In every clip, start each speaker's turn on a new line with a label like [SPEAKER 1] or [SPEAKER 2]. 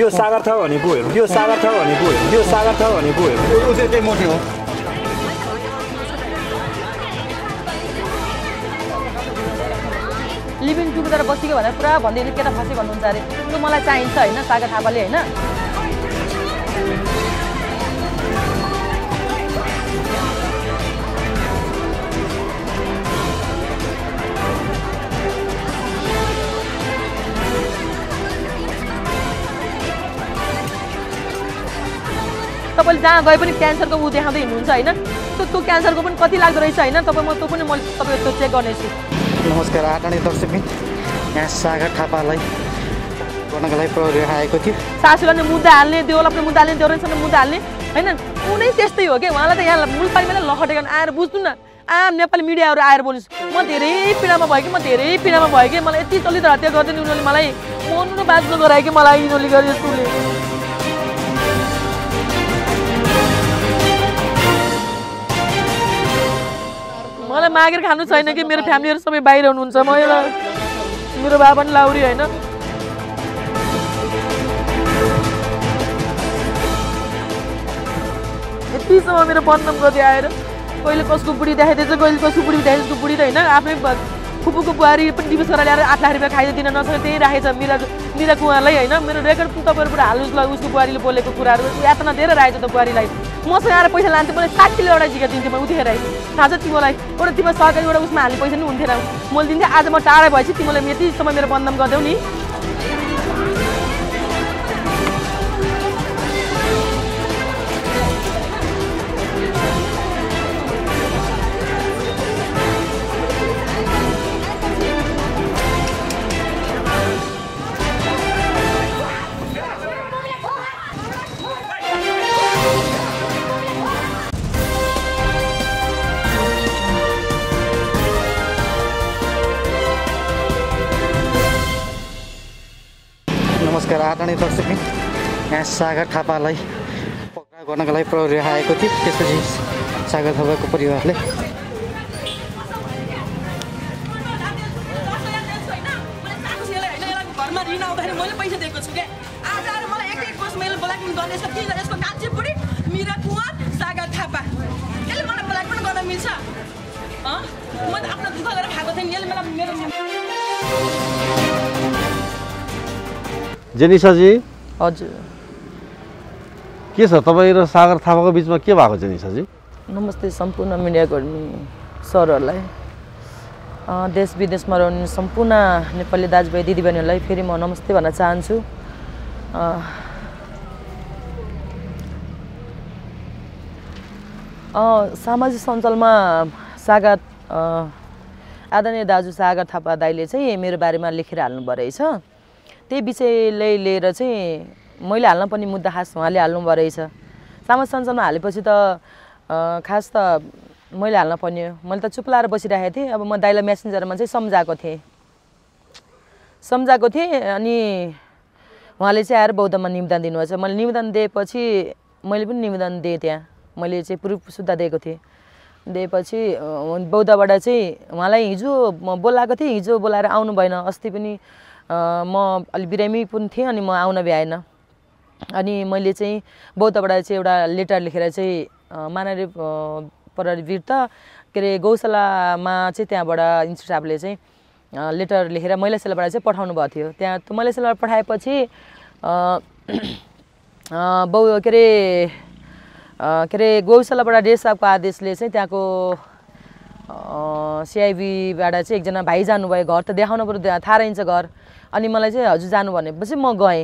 [SPEAKER 1] यो सागर छ भनेको हेर्नु यो सागर छ भनेको हेर्नु यो सागर छ भनेको हेर्नु त्यो चाहिँ मोटे हो
[SPEAKER 2] लिभिङ टुगेदर बसेको भनेर पुरा भनिदिनु केटा फाँसी भन्नुहुन्छ अरे त्यो मलाई चाहिन्छ होइन सागर थापाले होइन तपाईँले जहाँ गए पनि क्यान्सरको ऊ देखाउँदै हिँड्नुहुन्छ होइन त्यो त्यो क्यान्सरको पनि कति लाग्दो रहेछ होइन तपाईँ म त्यो पनि मैले तपाईँ चेक गर्नेछु
[SPEAKER 1] नमस्कार आटाणी दर्शक यहाँ सागर थापालाई गर्नको लागि प्रहरी आएको थियो
[SPEAKER 2] सासूलाई नै मुद्दा हाल्ने देउलाई पनि मुद्दा हाल्ने देउरानीसँग मुद्दा हाल्ने होइन कुनै त्यस्तै हो कि उहाँलाई त यहाँ मुलपालीमा नै लखटेको आएर बुझ्नु न आम नेपाली मिडियाहरू आएर बोल्नुहोस् म धेरै पीडामा भयो कि म धेरै पीडामा भयो कि मलाई यति चलित हत्या गरिदिनु उनीहरूले मलाई मन बाँच्नु गरायो कि मलाई यिनीहरूले गरे यस्तोले मलाई मागेर खानु छैन कि मेरो फ्यामिलीहरू सबै बाहिर हुनुहुन्छ म मेरो बाबा पनि लाउरी होइन यतिसम्म मेरो बदनाम गर्दै आएर कहिले कसको बुढी देखाइदिएछ कहिले कसको बुढी देखाइदिन्छ बुढी त होइन आफ्नै फुपूको बुहारी पनि दिपेश्वर ल्याएर आठ लाख रुपियाँ खाइदिन त्यहीँ त्यही राखेछ मिला दिँदा उहाँलाई होइन मेरो रेकर्ड तपाईँहरूबाट हाल्नुहोस् उसको बुहारीले बोलेको कुराहरू यातना दिएर आएछ त बुहारीलाई मसँग आएर पैसा लान्थ्यो मैले साठीले एउटा झिका दिन्थेँ म उतिखेर थाहा छ तिमीलाई एउटा तिमीलाई सरकारीबाट उसमा हाल्ने पैसा नि हुन्थेन मैले दिन्थेँ आज म टाढा भएपछि तिमीलाई यति समय मेरो बन्दम गरिदेऊ नि
[SPEAKER 1] गर्ने दर्शकले यहाँ सागर थापालाई पक्राउ गर्नको लागि प्रहरी आएको थियो त्यसपछि सागर थापाको परिवारले जेनिसाजी हजुर के छ तपाईँ र सागर थापाको बिचमा के भएको जेनिसाजी
[SPEAKER 2] नमस्ते सम्पूर्ण मिडियाकर्मी सरहरूलाई देश विदेशमा रहने सम्पूर्ण नेपाली दाजुभाइ दिदीबहिनीहरूलाई फेरि म नमस्ते भन्न चाहन्छु सामाजिक सञ्जालमा सागर आदरणीय दाजु सागर थापा दाईले चाहिँ मेरो बारेमा लेखेर हाल्नुभयो रहेछ त्यही विषयलाई लिएर चाहिँ मैले हाल्न पनि मुद्दा खास उहाँले हाल्नुभयो रहेछ सामाज सञ्चालमा हालेपछि त खास त मैले हाल्न पर्ने हो मैले त चुप लाएर बसिरहेको थिएँ अब म दाइलाई म्यासेन्जरमा चाहिँ सम्झाएको थिएँ सम्झाएको थिएँ अनि उहाँले चाहिँ आएर बौद्धमा निवेदन दिनुभएछ मैले निवेदन दिएपछि मैले पनि निवेदन दिएँ त्यहाँ मैले चाहिँ प्रुफ सुद्धा दिएको थिएँ दिएपछि बौद्धबाट चाहिँ उहाँलाई हिजो बोलाएको थिएँ हिजो बोलाएर आउनु भएन अस्ति पनि म अलि बिरामी पनि थिएँ अनि म आउन भ्याएन अनि मैले चाहिँ बौद्धबाट चाहिँ एउटा लेटर लेखेर चाहिँ मानवीय परवीरता के अरे गौशालामा चाहिँ त्यहाँबाट इन्स्टिट्युटले चाहिँ लेटर लेखेर मैलासेलाबाट चाहिँ पठाउनु भएको थियो त्यहाँ त्यो मैलासेलाबाट पठाएपछि बौ के अरे के अरे गौशालाबाट साहबको आदेशले चाहिँ त्यहाँको सिआइबीबाट चाहिँ एकजना भाइ जानुभयो घर त देखाउनु पऱ्यो थाहा रहन्छ घर अनि मलाई चाहिँ हजुर जानु भनेपछि म गएँ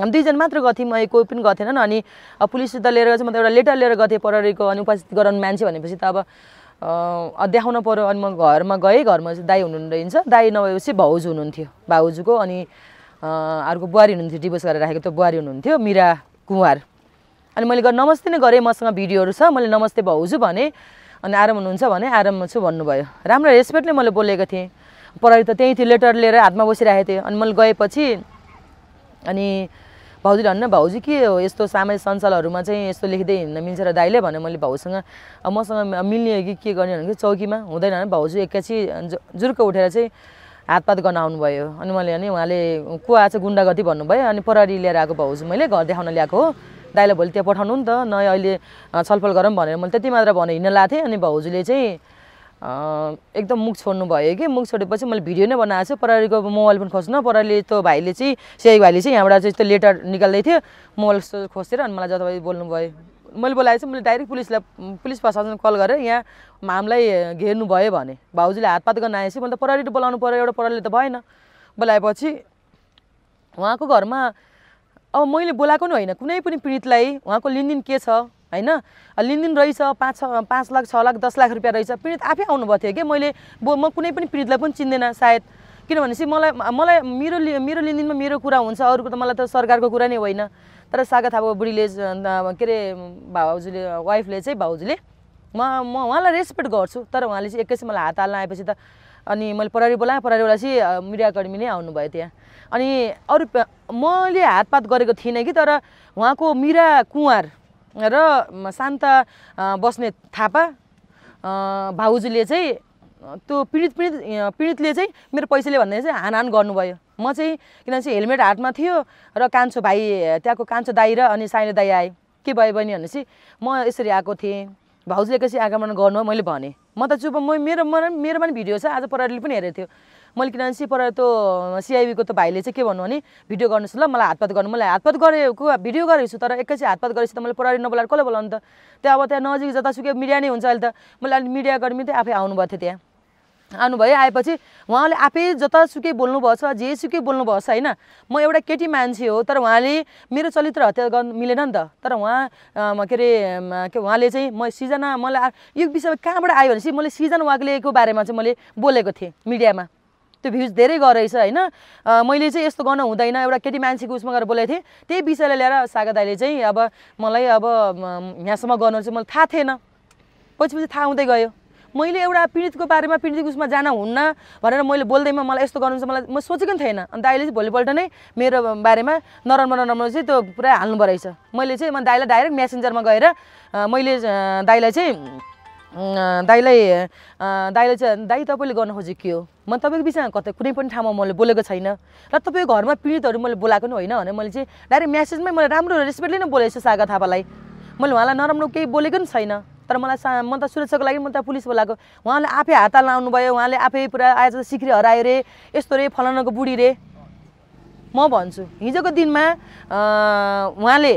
[SPEAKER 2] हामी दुईजना मात्र गएको थियौँ म कोही पनि गएको थिएन अनि पुलिस सुद्धा लिएर चाहिँ म त एउटा लेटर लिएर गएको थिएँ प्रहरीको अनि उपस्थित गराउने मान्छे भनेपछि त अब देखाउन पऱ्यो अनि म घरमा गएँ घरमा चाहिँ दाई हुनुहुन्न रहेछ दाई नभएपछि भाउजू हुनुहुन्थ्यो भाउजूको अनि अर्को बुहारी हुनुहुन्थ्यो डिभोर्स गरेर राखेको त्यो बुहारी हुनुहुन्थ्यो मिरा कुमार अनि मैले गरेँ नमस्ते नै गरेँ मसँग भिडियोहरू छ मैले नमस्ते भाउजू भनेँ अनि आराम हुनुहुन्छ भने आराममा छु भन्नुभयो राम्रो रेस्पेक्टले मैले बोलेको थिएँ प्रहरी त त्यहीँ थियो लेटर लिएर हातमा बसिरहेको थिएँ अनि मैले गएपछि अनि भाउजूले भन्न भाउजू के हो यस्तो सामाजिक सञ्जालहरूमा चाहिँ यस्तो लेख्दै हिँड्न मिल्छ र दाइले भने मैले भाउसँग मसँग मिल्ने हो कि के गर्ने भने चौकीमा हुँदैन भने भाउजू एकैछिन जुर्क उठेर चाहिँ हातपात गर्न आउनुभयो अनि मैले अनि उहाँले को आएछ गुन्डागती भन्नुभयो अनि प्रहरी लिएर आएको भाउजू मैले घर देखाउन ल्याएको हो दाइलाई भोलि त्यहाँ पठाउनु नि त नयाँ अहिले छलफल गरौँ भनेर मैले त्यति मात्र भने हिँड्न लाएको थिएँ अनि भाउजूले चाहिँ एकदम मुख छोड्नु भयो कि मुख छोडेपछि मैले भिडियो नै बनाएको छु परारीको मोबाइल पनि खोज्न परारीले त्यो भाइले चाहिँ सेही भाइले चाहिँ यहाँबाट चाहिँ त्यो लेटर निकाल्दै थियो मोबाइल खोसेर अनि मलाई जताभाइ बोल्नु भयो मैले बोलाएछु चाहिँ मैले डाइरेक्ट पुलिसलाई पुलिस प्रशासन कल गरेर यहाँ मामलाई घेर्नु भयो भने भाउजूले हातपात गर्न आएपछि मैले त परारी बोलाउनु पऱ्यो एउटा पराली त भएन बोलाएपछि उहाँको घरमा अब मैले बोलाएको नि होइन कुनै पनि पीडितलाई उहाँको लिनदिन के छ होइन लिनदिन रहेछ पाँच छ पाँच लाख छ लाख दस लाख रुपियाँ रहेछ पीडित आफै आउनुभएको थियो कि मैले बो म कुनै पनि पीडितलाई पनि चिन्दैन सायद किनभनेपछि मलाई मलाई मेरो मेरो लिनदिनमा मेरो कुरा हुन्छ अरूको त मलाई त सरकारको कुरा नै होइन तर सागत अब बुढीले के अरे भाउजूले वाइफले चाहिँ भाउजूले म म उहाँलाई रेस्पेक्ट गर्छु तर उहाँले चाहिँ एकैछिन मलाई हात हाल्न आएपछि त अनि मैले प्रहरी बोलाएँ प्रहरीवाला चाहिँ मिडिया अकाडेमी नै आउनुभयो त्यहाँ अनि अरू मैले हातपात गरेको थिइनँ कि तर उहाँको मिरा कुँवर र शान्त बस्ने थापा भाउजूले चाहिँ त्यो पीडित पीडित पीडितले चाहिँ मेरो पैसाले भन्दा चाहिँ हानहान गर्नुभयो म चाहिँ किनभने हेलमेट हातमा थियो र कान्छो भाइ त्यहाँको कान्छो दाई र अनि साइनो दाई आए के भयो बहिनी भनेपछि म यसरी आएको थिएँ भाउजूले कसरी आगमन गर्नु मैले भनेँ म त चुप म मेरो मेरो पनि भिडियो छ आज परारीले पनि हेरेको थियो मैले किनभने सि पर त्यो सिआइबीको त भाइले चाहिँ के भन्नु भने भिडियो गर्नुहोस् ल मलाई हातपात गर्नु मलाई हातपात गरेको भिडियो गरेको छु तर एकैछिन हातपात गरेपछि त मैले प्रहरी नबोलाएर कसले बोलाउनु त त्यहाँ अब त्यहाँ नजिक जतासुकै मिडिया नै हुन्छ अहिले त मैले अहिले गर्मी त आफै आउनुभएको थियो त्यहाँ आउनुभयो आएपछि उहाँले आफै जतासुकै बोल्नुभएछ जेसुकै बोल्नुभएछ होइन म एउटा केटी मान्छे हो तर उहाँले मेरो चरित्र हत्या गर्नु मिलेन नि त तर उहाँ के अरे के उहाँले चाहिँ म सिजना मलाई यो विषयमा कहाँबाट आयो भने चाहिँ मैले सिजन वाग्लेको बारेमा चाहिँ मैले बोलेको थिएँ मिडियामा त्यो भ्युज धेरै गरेछ होइन मैले चाहिँ यस्तो गर्न हुँदैन एउटा केटी मान्छेको उसमा गएर बोलेको थिएँ त्यही विषयलाई लिएर सागर दाईले चाहिँ अब मलाई अब यहाँसम्म गर्नु चाहिँ मलाई थाहा थिएन पछि पछि थाहा हुँदै गयो मैले एउटा पीडितको बारेमा पीडितको उसमा जान हुन्न भनेर मैले बोल्दैमा मलाई यस्तो गर्नु चाहिँ मलाई म सोचेको पनि थिएन अनि दाइले चाहिँ भोलिपल्ट नै मेरो बारेमा नराम्रो नराम्रो चाहिँ त्यो पुरा हाल्नुभयो रहेछ मैले चाहिँ म दाइलाई डाइरेक्ट म्यासेन्जरमा गएर मैले दाइलाई चाहिँ दाईलाई दाईलाई चाहिँ दाई तपाईँले गर्न खोजेको के हो म तपाईँको विषयमा कतै कुनै पनि ठाउँमा मैले बोलेको छैन र तपाईँको घरमा पीडितहरू मैले बोलाएको पनि होइन भने मैले चाहिँ डाइरेक्ट म्यासेजमै मैले राम्रो रेस्पेक्टले नै बोलेको छु सागा थापालाई मैले उहाँलाई नराम्रो केही बोलेको नि छैन तर मलाई सा म त सुरक्षाको लागि म त पुलिस बोलाएको उहाँले आफै हात लाउनु भयो उहाँले आफै पुरा आज सिक्री हरायो रे यस्तो रे फलानाको बुढी रे म भन्छु हिजोको दिनमा उहाँले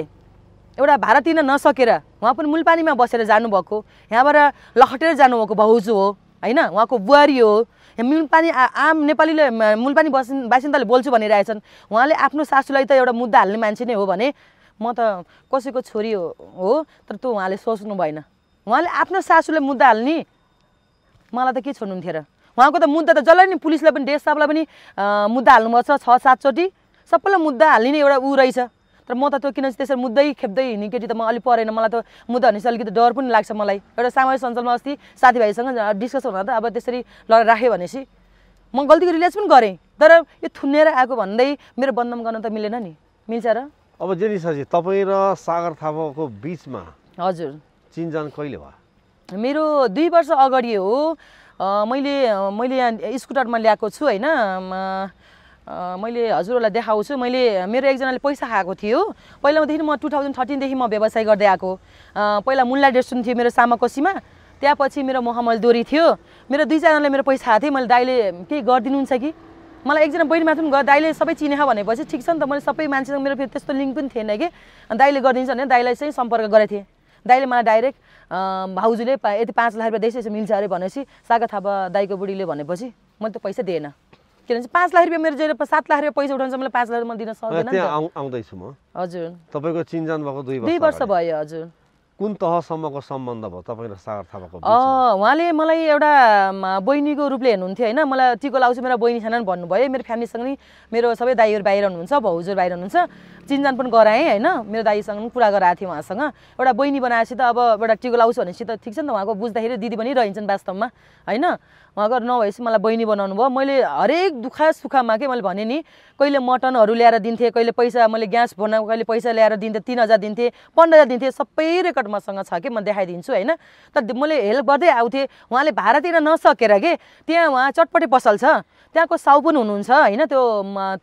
[SPEAKER 2] एउटा भारतीय नसकेर उहाँ पनि मूलपानीमा बसेर जानुभएको यहाँबाट लखटेर जानुभएको भाउजू हो होइन उहाँको बुहारी हो मूलपानी आम नेपालीले मूलपानी बस बासिन्दाले बोल्छु भनिरहेछन् उहाँले आफ्नो सासूलाई त एउटा मुद्दा हाल्ने मान्छे नै हो भने म त कसैको छोरी हो हो तर त्यो उहाँले सोच्नु भएन उहाँले आफ्नो सासूलाई मुद्दा हाल्ने मलाई त के छोड्नुहुन्थ्यो र उहाँको त मुद्दा त जसलाई नि पुलिसलाई पनि डेस साहबलाई पनि मुद्दा हाल्नुपर्छ छ सातचोटि सबैलाई मुद्दा हाल्ने एउटा ऊ रहेछ तर म त त्यो किनभने त्यसरी मुद्दै खेप्दै हिँड्ने केटी त म अलिक परेन मलाई त मुद्दा भनेपछि अलिकति डर पनि लाग्छ मलाई एउटा सामाजिक सञ्चालमा अस्ति साथीभाइसँग डिस्कस हुँदा त अब त्यसरी लडेर राखेँ भनेपछि म गल्तीको रिलेज पनि गरेँ तर यो थुन्नेर आएको भन्दै मेरो बन्दम गर्न त मिलेन नि मिल्छ र
[SPEAKER 1] अब जे सरजी तपाईँ र सागर थापाको बिचमा हजुर चिनजान कहिले भयो
[SPEAKER 2] मेरो दुई वर्ष अगाडि हो मैले मैले यहाँ स्कुटरमा ल्याएको छु होइन मैले हजुरहरूलाई देखाउँछु मैले मेरो एकजनाले पैसा खाएको थियो पहिलादेखि म टु थाउजन्ड थर्टिनदेखि म व्यवसाय गर्दै आएको पहिला मुल्ला रेस्टुरेन्ट थियो मेरो सामाकोसीमा त्यहाँपछि मेरो मोहम्मल दोरी थियो मेरो दुईजनाले मेरो पैसा खाएको थियो मैले दाइले केही गरिदिनुहुन्छ कि मलाई एकजना बहिनी माथि गयो दाइले सबै चिनेको भनेपछि ठिक छ नि त मैले सबै मान्छेसँग मेरो फेरि त्यस्तो लिङ्क पनि थिएन कि दाइले गरिदिन्छ भने दाइलाई चाहिँ सम्पर्क गरेको थिएँ दाइले मलाई डाइरेक्ट भाउजूले यति पाँच लाख रुपियाँ दिएपछि मिल्छ अरे भनेपछि सागर थापा दाईको बुढीले भनेपछि मैले त पैसा दिएन किनभने पाँच लाख रुपियाँ मेरो जहिले सात लाख रुपियाँ पैसा उठाउँछ मलाई पाँच लाख म दिन सक्दैन
[SPEAKER 1] म हजुर तपाईँको चिन्जान भएको दुई दुई वर्ष भयो हजुर कुन तहसम्मको सम्बन्ध भयो तपाईँ र सागर थापाको
[SPEAKER 2] उहाँले मलाई एउटा बहिनीको रूपले हेर्नुहुन्थ्यो होइन मलाई टिको लाउँछु मेरो बहिनी छैन भन्नुभयो मेरो फ्यामिलीसँग नि मेरो सबै दाईहरू बाहिर हुनुहुन्छ भाउजूहरू बाहिर हुनुहुन्छ चिन्जान पनि गराएँ होइन मेरो दाईसँग पनि कुरा गराएको थिएँ उहाँसँग एउटा बहिनी बनाएपछि त अब एउटा टिको लाउँछु भनेपछि त ठिक छ नि त उहाँको बुझ्दाखेरि दिदी पनि रहन्छन् वास्तवमा होइन उहाँको नभएपछि मलाई बहिनी बनाउनु भयो मैले हरेक दुःख सुखमा के मैले भनेँ नि कहिले मटनहरू ल्याएर दिन्थेँ कहिले पैसा मैले ग्यास बनाएको कहिले पैसा ल्याएर दिन्थेँ तिन हजार दिन्थेँ पन्ध्र हजार दिन्थेँ सबै रेकर्ड मसँग छ कि म देखाइदिन्छु होइन तर मैले हेल्प गर्दै आउँथेँ उहाँले भाडातिर नसकेर के त्यहाँ उहाँ चटपटे पसल छ त्यहाँको साउ पनि हुनुहुन्छ होइन त्यो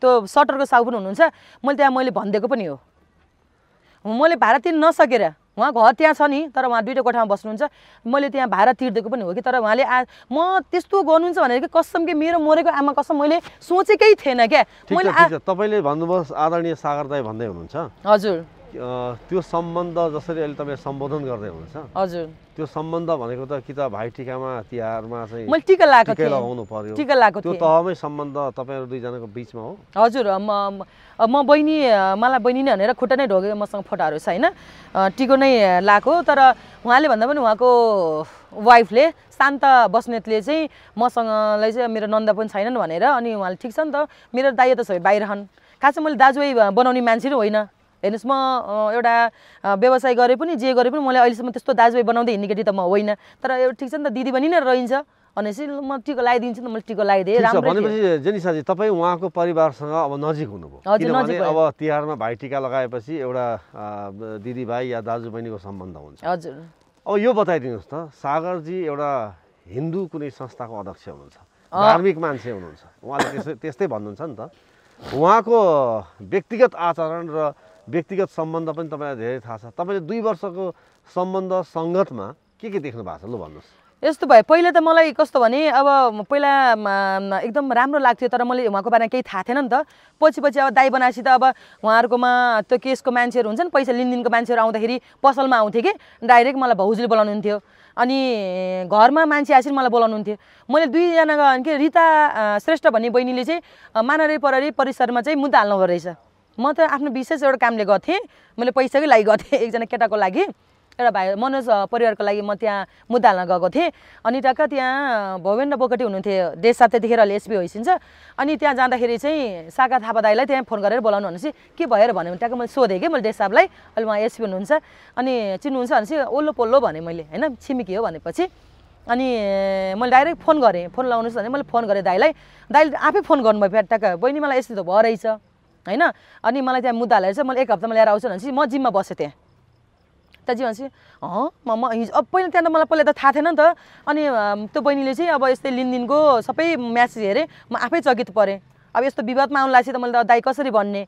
[SPEAKER 2] त्यो सटरको साउ पनि हुनुहुन्छ मैले त्यहाँ मैले भन्दै गरिदिएको पनि हो मैले भाडा तिर्न नसकेर उहाँ घर त्यहाँ छ नि तर उहाँ दुइटा कोठामा बस्नुहुन्छ मैले त्यहाँ भाडा तिर्दिएको पनि हो कि तर उहाँले आ म त्यस्तो गर्नुहुन्छ भनेर कि कसम कि मेरो मरेको आमा कसम मैले सोचेकै थिएन क्या मैले
[SPEAKER 1] तपाईँले भन्नुभयो आदरणीय सागर दाई भन्दै हुनुहुन्छ हजुर त्यो सम्बन्ध जसरी अहिले तपाईँ सम्बोधन गर्दै हुनुहुन्छ हजुर त्यो सम्बन्ध भनेको त कि त टिकामा तिहारमा चाहिँ मैले टिका लगाएको थिएँ लगाउनु पर्यो टिका लगाएको त्यो तहमै सम्बन्ध तपाईँहरू दुईजनाको बिचमा हो
[SPEAKER 2] हजुर म म बहिनी मलाई बहिनी नै भनेर खुट्टा नै ढोगेको मसँग फोटाहरू छ होइन टिको नै लगाएको तर उहाँले भन्दा पनि उहाँको वाइफले शान्त बस्नेतले चाहिँ मसँगलाई चाहिँ मेरो नन्द पनि छैनन् भनेर अनि उहाँले ठिक छ नि त मेरो दाइ त सबै बाहिर छन् खासै मैले दाजुभाइ बनाउने मान्छे नै होइन हेर्नुहोस् म एउटा व्यवसाय गरे पनि जे गरे पनि मलाई अहिलेसम्म त्यस्तो दाजुभाइ बनाउँदै हिँड्ने केटी त म होइन तर ठिक छ नि त दिदी बहिनी नै रहन्छ भनेपछि म टिको लगाइदिन्छु नि त मैले टिको लगाइदिएँ भनेपछि
[SPEAKER 1] जेनिसाजी तपाईँ उहाँको परिवारसँग अब नजिक हुनुभयो अब तिहारमा टिका लगाएपछि एउटा दिदीभाइ या दाजुबहिनीको सम्बन्ध हुन्छ हजुर अब यो बताइदिनुहोस् त सागरजी एउटा हिन्दू कुनै संस्थाको अध्यक्ष हुनुहुन्छ धार्मिक मान्छे हुनुहुन्छ उहाँले त्यस्तै भन्नुहुन्छ नि त उहाँको व्यक्तिगत आचरण र व्यक्तिगत सम्बन्ध पनि तपाईँलाई धेरै थाहा छ तपाईँले दुई वर्षको सम्बन्ध सङ्गतमा के के देख्नु भएको छ लु भन्नुहोस्
[SPEAKER 2] यस्तो भयो पहिला त मलाई कस्तो भने अब पहिला एकदम राम्रो लाग्थ्यो तर मैले उहाँको बारेमा केही थाहा थिएन नि त पछि पछि अब दाई बनाएपछि त अब उहाँहरूकोमा त्यो केसको मान्छेहरू हुन्छ नि पैसा लिनदिनको मान्छेहरू आउँदाखेरि पसलमा आउँथ्यो कि डाइरेक्ट मलाई भाउजूले बोलाउनुहुन्थ्यो अनि घरमा मान्छे आएपछि मलाई बोलाउनुहुन्थ्यो मैले दुईजनाको के रिता श्रेष्ठ भन्ने बहिनीले चाहिँ मानरी पररे परिसरमा चाहिँ मुद्दा हाल्नु रहेछ म त आफ्नो विशेष एउटा कामले गर्थेँ मैले पैसाकै लागि गर्थेँ एकजना केटाको लागि एउटा भाइ मनोज परिवारको लागि म त्यहाँ मुद्दा हाल्न गएको थिएँ अनि टक्क त्यहाँ भवेन्द्र बोकटी हुनुहुन्थ्यो देश साथ त्यतिखेर अहिले एसबी होइसिन्छ अनि त्यहाँ जाँदाखेरि चाहिँ सागा थापा दाईलाई त्यहाँ फोन गरेर बोलाउनु भनेपछि के भएर भन्यो भने ट्याक्क मैले सोधेँ कि मैले देश साहबलाई अहिले उहाँ एसपी हुनुहुन्छ अनि चिन्नुहुन्छ भनेपछि ओल्लो पोल्लो भने मैले होइन छिमेकी हो भनेपछि अनि मैले डाइरेक्ट फोन गरेँ फोन लगाउनुहोस् भने मैले फोन गरेँ दाईलाई दाईले आफै फोन गर्नुभयो फेरि ट्याक्क बहिनी मलाई यस्तो त भयो रहेछ होइन अनि मलाई त्यहाँ मुद्दा हालेर चाहिँ मैले एक हप्तामा ल्याएर आउँछु भनेपछि म जिममा बसेँ त्यहाँ त्यहाँ चाहिँ भनेपछि अँ म हिजो अब पहिला त्यहाँ त मलाई पहिला त थाहा थिएन नि त अनि त्यो बहिनीले चाहिँ अब यस्तै लिनदिनको सबै म्यासेज हेरेँ म आफै चकित परेँ अब यस्तो विवादमा आउनु लाग्छ त मैले त दाई कसरी भन्ने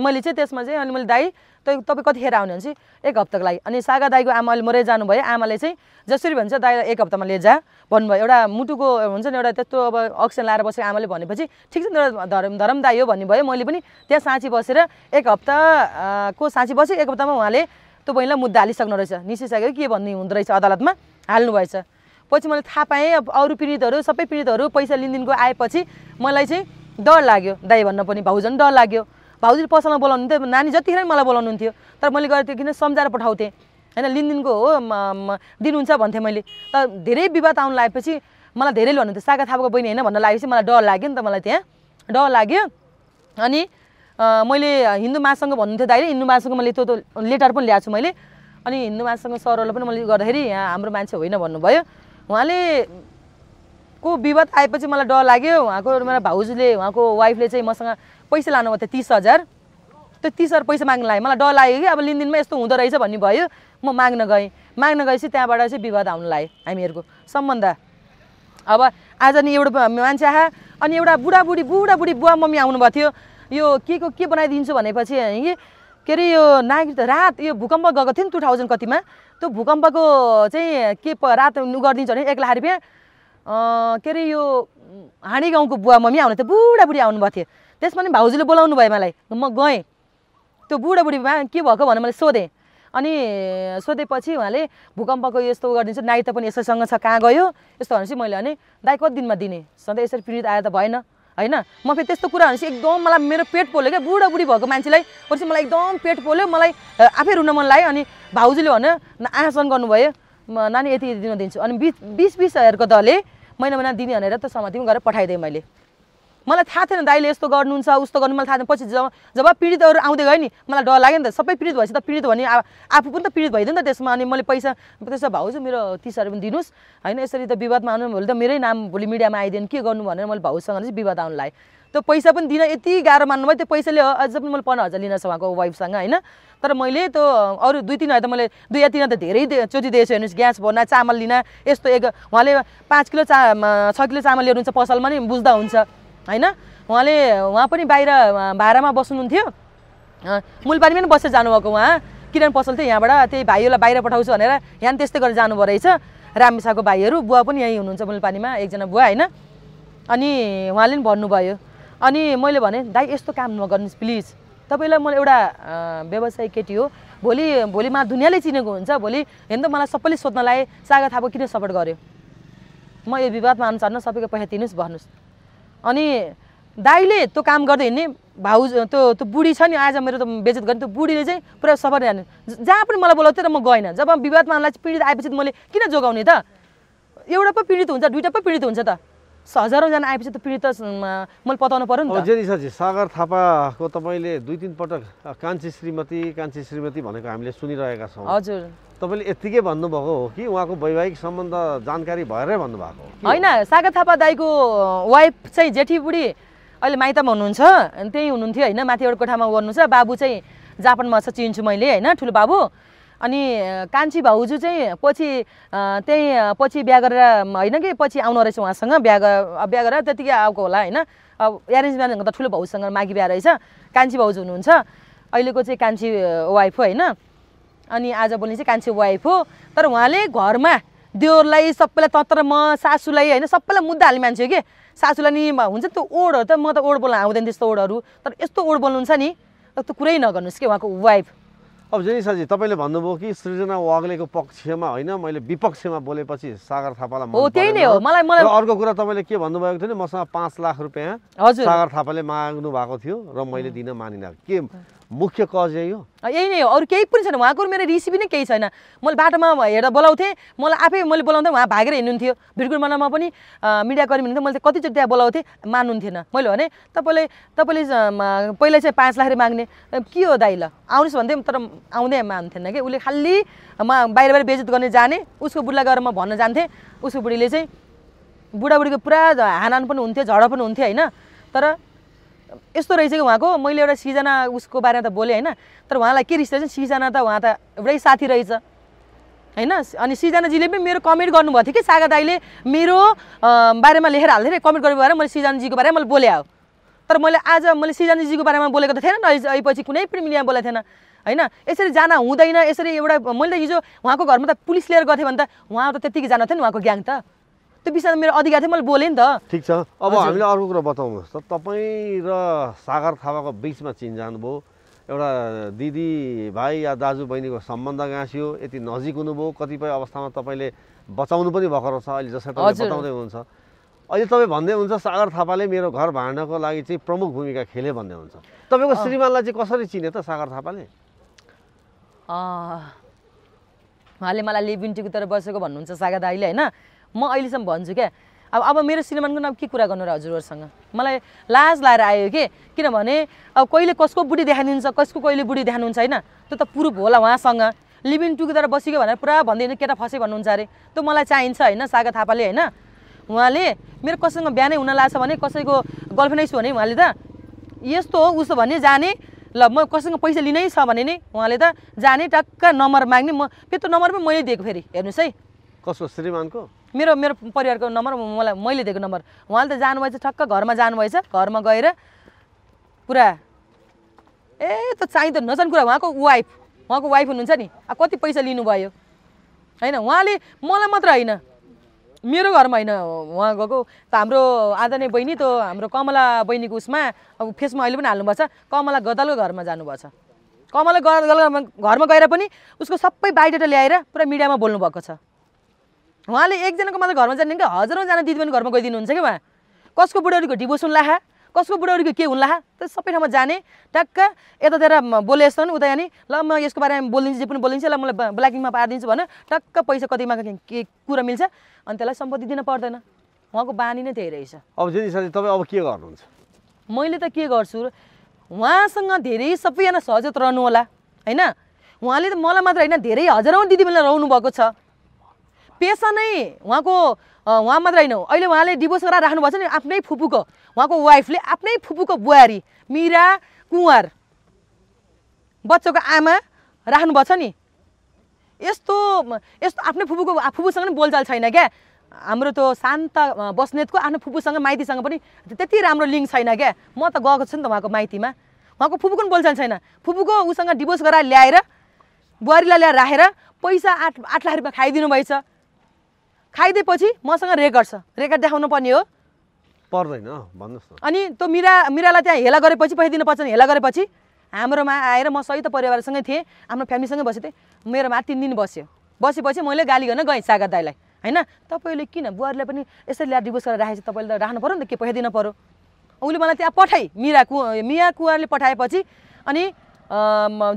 [SPEAKER 2] मैले चाहिँ त्यसमा चाहिँ अनि मैले दाई तपाईँ तपाईँ कतिखेर चाहिँ एक हप्ताको लागि अनि सागा दाईको आमा अहिले मरै जानुभयो आमाले चाहिँ जसरी भन्छ दाईलाई एक हप्तामा लिएर भन्नुभयो एउटा मुटुको हुन्छ नि एउटा त्यस्तो अब अक्सिजन लाएर बसेको आमाले भनेपछि ठिक छ नि धर्म धरम दाई हो भन्नुभयो मैले पनि त्यहाँ साँची बसेर एक हप्ताको साँची बसेँ एक हप्तामा उहाँले त्यो बहिनीलाई मुद्दा हालिसक्नु रहेछ निस्किसक्यो के भन्ने हुँदो रहेछ अदालतमा हाल्नुभएछ पछि मैले थाहा पाएँ अब अरू पीडितहरू सबै पीडितहरू पैसा लिनदिनको आएपछि मलाई चाहिँ डर लाग्यो दाई भन्न पनि भाउजन डर लाग्यो भाउजूले पसलमा बोलाउनु हुन्थ्यो नानी जतिखेर मलाई बोलाउनु हुन्थ्यो तर मैले गएर किन सम्झाएर पठाउँथेँ होइन लिनदिनको हो दिनुहुन्छ भन्थेँ मैले तर धेरै विवाद आउनु लागेपछि मलाई धेरैले भन्नुहुन्थ्यो सागा थापाको बहिनी होइन भन्न लागेपछि मलाई डर लाग्यो नि त मलाई त्यहाँ डर लाग्यो अनि मैले हिन्दू महासँग भन्नुहुन्थ्यो दाइले हिन्दू महासँग मैले त्यो त लेटर पनि ल्याएको छु मैले अनि हिन्दू महासँग सरहरूलाई पनि मैले गर्दाखेरि यहाँ हाम्रो मान्छे होइन भन्नुभयो उहाँले को विवाद आएपछि मलाई डर लाग्यो उहाँको मेरो भाउजूले उहाँको वाइफले चाहिँ मसँग पैसा लानुभएको थियो तिस हजार त्यो तिस हजार पैसा माग्न लाग्यो मलाई डर लाग्यो कि अब लिनदिनमा यस्तो हुँदो रहेछ भन्ने भयो म माग्न गएँ माग्न गएपछि त्यहाँबाट चाहिँ विवाद आउनु लाग्यो हामीहरूको सम्बन्ध अब आज नि एउटा मान्छे आ अनि एउटा बुढाबुढी बुढाबुढी बुवा मम्मी आउनुभएको थियो यो के को के बनाइदिन्छु भनेपछि कि के अरे यो नागरिक रात यो भूकम्प गएको थियो नि टु थाउजन्ड कतिमा त्यो भूकम्पको चाहिँ के रात गरिदिन्छ भने एक लाख रुपियाँ के अरे यो हाँडी गाउँको बुवा मम्मी आउनु त बुढाबुढी आउनुभएको थियो त्यसमा पनि भाउजूले बोलाउनु भयो मलाई म गएँ त्यो बुढाबुढीमा के भएको भनेर मैले सोधेँ अनि सोधेपछि उहाँले भूकम्पको यस्तो गरिदिन्छु नाइ त पनि यसैसँग छ कहाँ गयो यस्तो भनेपछि मैले भने दाइ कति दिनमा दिने सधैँ यसरी पीडित आयो त भएन होइन म फेरि त्यस्तो कुरा भनेपछि एकदम मलाई मेरो पेट पोल्यो क्या बुढाबुढी भएको मान्छेलाई पछि मलाई एकदम पेट पोल्यो मलाई आफै रुन मन लाग्यो अनि भाउजूले भने आसन गर्नुभयो नानी यति यति दिन दिन्छु अनि बिस बिस बिस हजारको दले महिना महिना दिने भनेर त सहमतिमा गरेर पठाइदिएँ मैले मलाई थाहा थिएन दाइले यस्तो गर्नुहुन्छ उस्तो गर्नु मलाई थाहा थिएन पछि जब जब पीडितहरू आउँदै गयो नि मलाई डर लाग्यो नि त सबै पीडित भएपछि त पीडित भने आफू पनि त पीडित भइदियो नि त त्यसमा अनि मैले पैसा त्यसो भाउजू मेरो तिस हजार पनि दिनुहोस् होइन यसरी त विवादमा आउनु भोलि त मेरै नाम भोलि मिडियामा आइदिएन के गर्नु भनेर मैले भाउजूसँग चाहिँ विवाद आउनु लाएँ त्यो पैसा पनि दिन यति गाह्रो मान्नु भयो त्यो पैसाले अझ पनि मैले पन्ध्र हजार लिन छ उहाँको वाइफसँग होइन तर मैले त्यो अरू दुई तिन हजार त मैले दुई या तिन त धेरै चोटि दिएछु हेर्नुहोस् ग्यास भर्न चामल लिन यस्तो एक उहाँले पाँच किलो चा छ किलो चामल ल्याउनुहुन्छ पसलमा नि बुझ्दा हुन्छ होइन उहाँले उहाँ पनि बाहिर भाडामा बस्नुहुन्थ्यो मूलपानीमा पनि बसेर जानुभएको उहाँ किरण पसल थियो यहाँबाट त्यही भाइहरूलाई बाहिर पठाउँछु भनेर यहाँ त्यस्तै गरेर जानुभयो रहेछ रामिसाको भाइहरू बुवा पनि यहीँ हुनुहुन्छ मूलपानीमा एकजना बुवा होइन अनि उहाँले पनि भन्नुभयो अनि मैले भने दाइ यस्तो काम नगर्नुहोस् प्लिज तपाईँलाई मैले एउटा व्यवसाय केटी हो भोलि भोलि भोलिमा दुनियाँले चिनेको हुन्छ भोलि हेर्नु त मलाई सबैले सोध्न लागे सागर थापा किन सपोर्ट गर्यो म यो विवाद आउनु चाहन्न सबैको पैसा दिनुहोस् भन्नुहोस् अनि दाइले त्यो काम गर्दै हिँड्ने भाउ त्यो त्यो बुढी छ नि आज मेरो त बेजत गर्ने त्यो बुढीले चाहिँ पुरा सपोर्ट जाने जहाँ पनि मलाई बोलाउँथ्यो र म गइनँ जब विवादमा आउनलाई पीडित आएपछि मैले किन जोगाउने त एउटा पो पीडित हुन्छ दुइटा पो पीडित हुन्छ त हजारौँजना आएपछि त पीडित मैले पताउनु पऱ्यो नि जेनी
[SPEAKER 1] जी सागर थापाको तपाईँले दुई तिन पटक कान्छी श्रीमती कान्छी श्रीमती भनेको हामीले सुनिरहेका छौँ हजुर तपाईँले यत्तिकै भन्नुभएको हो कि उहाँको वैवाहिक सम्बन्ध जानकारी भएरै भन्नुभएको
[SPEAKER 2] होइन सागर थापा दाईको वाइफ चाहिँ जेठी बुढी अहिले माइतमा हुनुहुन्छ त्यहीँ हुनुहुन्थ्यो होइन माथि एउटा कोठामा गर्नुहुन्छ बाबु चाहिँ जापानमा छ चिन्छु मैले होइन ठुलो बाबु अनि कान्छी भाउजू चाहिँ पछि त्यहीँ पछि बिहा गरेर होइन कि पछि आउनु रहेछ उहाँसँग बिहा बिहा गरेर त्यतिकै आएको होला होइन अब एरेन्ज म्यारेज त ठुलो भाउजूसँग माघी बिहा रहेछ कान्छी भाउजू हुनुहुन्छ अहिलेको चाहिँ कान्छी वाइफ हो होइन अनि आज बोल्ने चाहिँ कान्छी वाइफ हो तर उहाँले घरमा देवरलाई सबैलाई तत्र म सासूलाई होइन सबैलाई मुद्दा हाल्ने मान्छे हो कि सासूलाई नि हुन्छ नि त्यो ओडहरू त म त ओड बोल्न आउँदैन त्यस्तो ओडहरू तर यस्तो ओड बोल्नुहुन्छ नि त कुरै नगर्नुहोस् कि उहाँको वाइफ
[SPEAKER 1] अब जेनिसाजी तपाईँले भन्नुभयो कि सृजना वाग्लेको पक्षमा होइन मैले विपक्षमा बोलेपछि सागर थापालाई त्यही नै हो मलाई मलाई अर्को कुरा तपाईँले के भन्नुभएको थियो नि मसँग पाँच लाख रुपियाँ सागर थापाले माग्नु भएको थियो र मैले दिन मानिनँ के मुख्य कज यही हो
[SPEAKER 2] यही नै हो अरू केही पनि छैन उहाँको मेरो रिसिपी नै केही छैन मैले बाटोमा हेरेर बोलाउँथेँ मलाई आफै मैले बोलाउँदा उहाँ भागेर हिँड्नुहुन्थ्यो भिडकुल मनामा पनि मिडिया कर्मी हुनुहुन्थ्यो मैले कतिचोटि त्यहाँ बोलाउँथेँ मान्नुहुन्थेन मैले भने तपाईँले तपाईँले पहिला चाहिँ पाँच लाख माग्ने के हो दाइ ल आउनुहोस् भन्थ्यो तर आउँदै मान्थेन कि उसले खालि म बाहिर बाहिर बेजित गर्ने जाने उसको बुढीलाई गएर म भन्न जान्थेँ उसको बुढीले चाहिँ बुढाबुढीको पुरा हानान पनि हुन्थ्यो झडा पनि हुन्थ्यो होइन तर यस्तो रहेछ कि उहाँको मैले एउटा सिजना उसको बारेमा त बोलेँ होइन तर उहाँलाई के रिस्ता छ सिजना त उहाँ त एउटै साथी रहेछ होइन अनि सिजनाजीले पनि मेरो कमेन्ट गर्नुभएको थियो कि सागा दाईले मेरो बारेमा लेखेर हाल्दै कमेन्ट गर्नु भएर मैले सिजनाजीको बारेमा मैले बोले हो तर मैले आज मैले सिजनजीको बारेमा बोलेको त थिएन न पछि कुनै पनि मिडियामा बोलेको थिएन होइन यसरी जान हुँदैन यसरी एउटा मैले त हिजो उहाँको घरमा त पुलिस लिएर गएको थिएँ भने त उहाँ त त्यतिकै जानु थियो नि उहाँको ग्याङ त त्यो विषयमा मेरो अधिकार थियो मैले बोलेँ नि त
[SPEAKER 1] ठिक छ अब हामीले अर्को कुरा बताउनुहोस् त तपाईँ र सागर थापाको बिचमा चिन जानुभयो एउटा दिदी भाइ या दाजु बहिनीको सम्बन्ध गाँसियो यति नजिक हुनुभयो कतिपय अवस्थामा तपाईँले बचाउनु पनि भएको रहेछ अहिले जसरी तपाईँ बताउँदै हुनुहुन्छ अहिले तपाईँ भन्दै हुन्छ सागर थापाले मेरो घर भाँड्नको लागि चाहिँ प्रमुख भूमिका खेले भन्दै हुन्छ तपाईँको श्रीमानलाई चाहिँ कसरी चिने त सागर थापाले
[SPEAKER 2] उहाँले मलाई लिभिन्टीको तर बसेको भन्नुहुन्छ सागर दाईले होइन म अहिलेसम्म भन्छु क्या अब अब मेरो श्रीमानको नाम के कुरा गर्नु र हजुरहरूसँग मलाई लाज लाएर आयो कि किनभने अब कहिले कसको बुढी देखाइदिन्छ कसको कहिले बुढी देखाउनुहुन्छ होइन त्यो त प्रुफ होला उहाँसँग लिभिङ टुगेदर बसिक्यो भनेर पुरा भन्दैन केटा फसे भन्नुहुन्छ अरे त्यो मलाई चाहिन्छ होइन सागर थापाले होइन उहाँले मेरो कसैसँग बिहानै हुन लाग्छ भने कसैको गर्लफ्रेन्ड छु भने उहाँले त यस्तो हो उसो भने जाने ल म कसैसँग पैसा लिनै छ भने नि उहाँले त जाने टक्क नम्बर माग्ने म फेरि त्यो नम्बर पनि मैले दिएको फेरि हेर्नुहोस् है
[SPEAKER 1] कसको श्रीमानको
[SPEAKER 2] मेरो मेरो परिवारको नम्बर मलाई मैले दिएको नम्बर उहाँले त जानुभएछ ठक्क घरमा जानुभएछ घरमा गएर पुरा ए त चाहिँ त नजान कुरा उहाँको वाइफ उहाँको वाइफ हुनुहुन्छ नि अब कति पैसा लिनुभयो होइन उहाँले मलाई मात्र होइन मेरो घरमा होइन उहाँ गएको त हाम्रो आदरणीय बहिनी त हाम्रो कमला बहिनीको उसमा अब फेसमा अहिले पनि हाल्नुभएको छ कमला गदालको घरमा जानुभएको छ कमला गदल घरमा गएर पनि उसको सबै बायोडाटा ल्याएर पुरा मिडियामा बोल्नुभएको छ उहाँले एकजनाको मात्र घरमा जाने कि हजारौँजना दिदीबहिनी घरमा गइदिनुहुन्छ कि उहाँ कसको बुढाहरूको डिभोर्स हुन्ला कसको बुढाहरूको के हुन्ला त सबै ठाउँमा जाने टक्क यतातिर बोले यस्तो उता यहाँनिर ल म यसको बारेमा बोलिदिन्छु जे पनि बोलिन्छु ल मलाई ब्ल्याकिङमा पारिदिन्छु भनेर टक्क पैसा कतिमा के कुरा मिल्छ अनि त्यसलाई सम्पत्ति दिन पर्दैन उहाँको बानी नै त्यही रहेछ
[SPEAKER 1] अब तपाईँ अब के गर्नुहुन्छ
[SPEAKER 2] मैले त के गर्छु उहाँसँग धेरै सबैजना सहजत रहनु होला होइन उहाँले त मलाई मात्र होइन धेरै हजारौँ दिदीबहिनीलाई रहनु भएको छ पेसा नै उहाँको उहाँ मात्र होइन अहिले उहाँले डिभोर्स गरेर राख्नुभएको छ नि आफ्नै फुपूको उहाँको वाइफले आफ्नै फुपूको बुहारी मिरा कुँवर बच्चाको आमा राख्नुभएको छ नि यस्तो यस्तो आफ्नै फुपूको फुपूसँग पनि बोलचाल छैन क्या हाम्रो त्यो शान्त बस्नेतको आफ्नो फुपूसँग माइतीसँग पनि त्यति राम्रो लिङ्क छैन क्या म त गएको छु नि त उहाँको माइतीमा उहाँको फुपूको पनि बोलचाल छैन फुपूको उसँग डिभोर्स गराएर ल्याएर बुहारीलाई ल्याएर राखेर पैसा आठ आठ लाख रुपियाँ खाइदिनु भएछ खाइदिएपछि मसँग रेकर्ड छ रेकर्ड देखाउनु पर्ने हो
[SPEAKER 1] पर्दैन भन्नुहोस्
[SPEAKER 2] अनि त्यो मिरा मिरालाई त्यहाँ हेला गरेपछि पठाइदिनु पर्छ नि हेला गरेपछि हाम्रोमा आएर म सहित परिवारसँगै थिएँ आफ्नो फ्यामिलीसँगै बसेको थिएँ मेरोमा तिन दिन बस्यो बसेपछि मैले गाली गर्न गएँ सागर दाईलाई होइन तपाईँले किन बुहारीलाई पनि यसरी ल्याएर डिभोर्स गरेर राखेको छ तपाईँले त राख्नु पऱ्यो नि त के पठाइदिनु पऱ्यो उसले मलाई त्यहाँ पठाइ मिरा कु मिया कुवारले पठाएपछि अनि